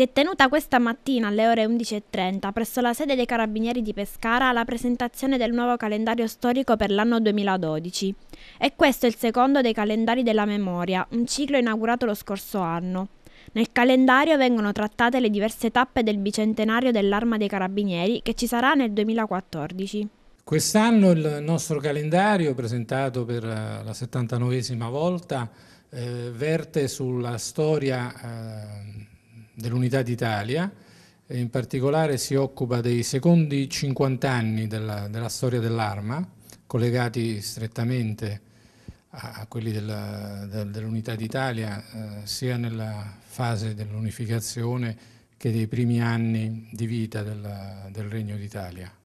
Si è tenuta questa mattina alle ore 11.30 presso la sede dei Carabinieri di Pescara la presentazione del nuovo calendario storico per l'anno 2012. E questo è il secondo dei calendari della memoria, un ciclo inaugurato lo scorso anno. Nel calendario vengono trattate le diverse tappe del bicentenario dell'Arma dei Carabinieri che ci sarà nel 2014. Quest'anno il nostro calendario, presentato per eh, la 79esima volta, eh, verte sulla storia eh, dell'Unità d'Italia, in particolare si occupa dei secondi 50 anni della, della storia dell'arma, collegati strettamente a quelli dell'Unità d'Italia, eh, sia nella fase dell'unificazione che dei primi anni di vita del, del Regno d'Italia.